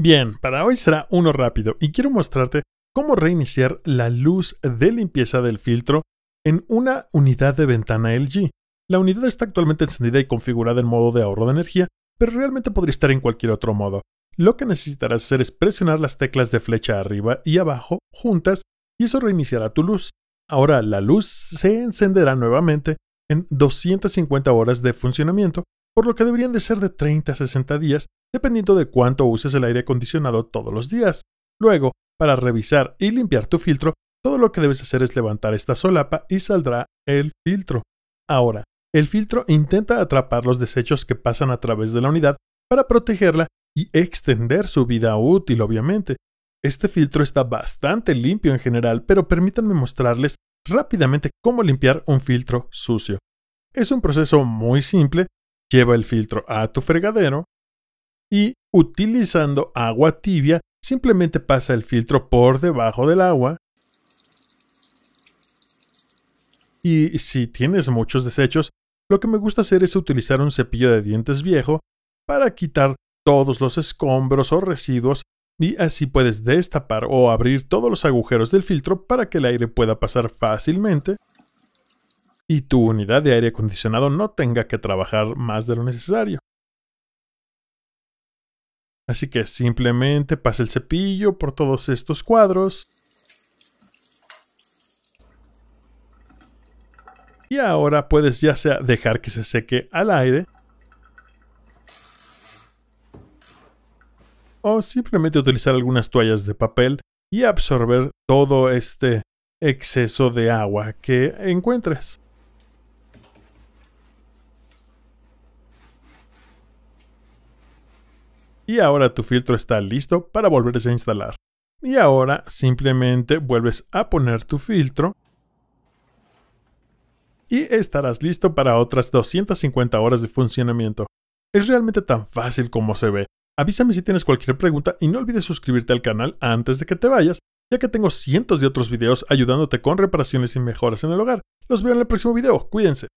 Bien, para hoy será uno rápido y quiero mostrarte cómo reiniciar la luz de limpieza del filtro en una unidad de ventana LG. La unidad está actualmente encendida y configurada en modo de ahorro de energía, pero realmente podría estar en cualquier otro modo. Lo que necesitarás hacer es presionar las teclas de flecha arriba y abajo juntas y eso reiniciará tu luz. Ahora la luz se encenderá nuevamente en 250 horas de funcionamiento por lo que deberían de ser de 30 a 60 días, dependiendo de cuánto uses el aire acondicionado todos los días. Luego, para revisar y limpiar tu filtro, todo lo que debes hacer es levantar esta solapa y saldrá el filtro. Ahora, el filtro intenta atrapar los desechos que pasan a través de la unidad para protegerla y extender su vida útil, obviamente. Este filtro está bastante limpio en general, pero permítanme mostrarles rápidamente cómo limpiar un filtro sucio. Es un proceso muy simple Lleva el filtro a tu fregadero y utilizando agua tibia simplemente pasa el filtro por debajo del agua. Y si tienes muchos desechos, lo que me gusta hacer es utilizar un cepillo de dientes viejo para quitar todos los escombros o residuos y así puedes destapar o abrir todos los agujeros del filtro para que el aire pueda pasar fácilmente y tu unidad de aire acondicionado no tenga que trabajar más de lo necesario. Así que simplemente pasa el cepillo por todos estos cuadros. Y ahora puedes ya sea dejar que se seque al aire o simplemente utilizar algunas toallas de papel y absorber todo este exceso de agua que encuentres. y ahora tu filtro está listo para volverse a instalar. Y ahora simplemente vuelves a poner tu filtro y estarás listo para otras 250 horas de funcionamiento. Es realmente tan fácil como se ve. Avísame si tienes cualquier pregunta y no olvides suscribirte al canal antes de que te vayas, ya que tengo cientos de otros videos ayudándote con reparaciones y mejoras en el hogar. Los veo en el próximo video, cuídense.